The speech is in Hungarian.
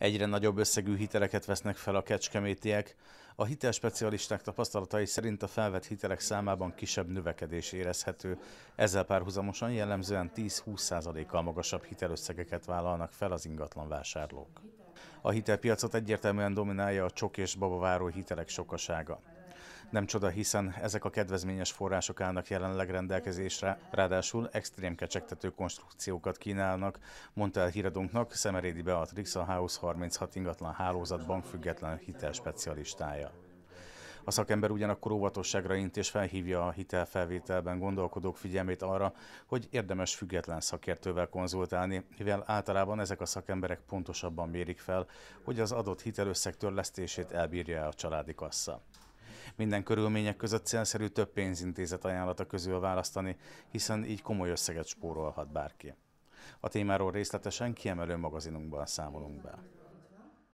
Egyre nagyobb összegű hiteleket vesznek fel a kecskemétiek. A hitelspecialisták tapasztalatai szerint a felvett hitelek számában kisebb növekedés érezhető. Ezzel párhuzamosan jellemzően 10-20%-kal magasabb hitelösszegeket vállalnak fel az ingatlan vásárlók. A hitelpiacot egyértelműen dominálja a csok és babaváró hitelek sokasága. Nem csoda, hiszen ezek a kedvezményes források állnak jelenleg rendelkezésre, ráadásul extrém kecsegtető konstrukciókat kínálnak, mondta el híradónknak Szemerédi Beatrix, a House 36 ingatlan hálózat bankfüggetlen hitelspecialistája. A szakember ugyanakkor óvatosságra int és felhívja a hitelfelvételben gondolkodók figyelmét arra, hogy érdemes független szakértővel konzultálni, mivel általában ezek a szakemberek pontosabban mérik fel, hogy az adott hitelösszeg törlesztését elbírja a családi kassa. Minden körülmények között célszerű több pénzintézet ajánlata közül választani, hiszen így komoly összeget spórolhat bárki. A témáról részletesen kiemelő magazinunkban számolunk be.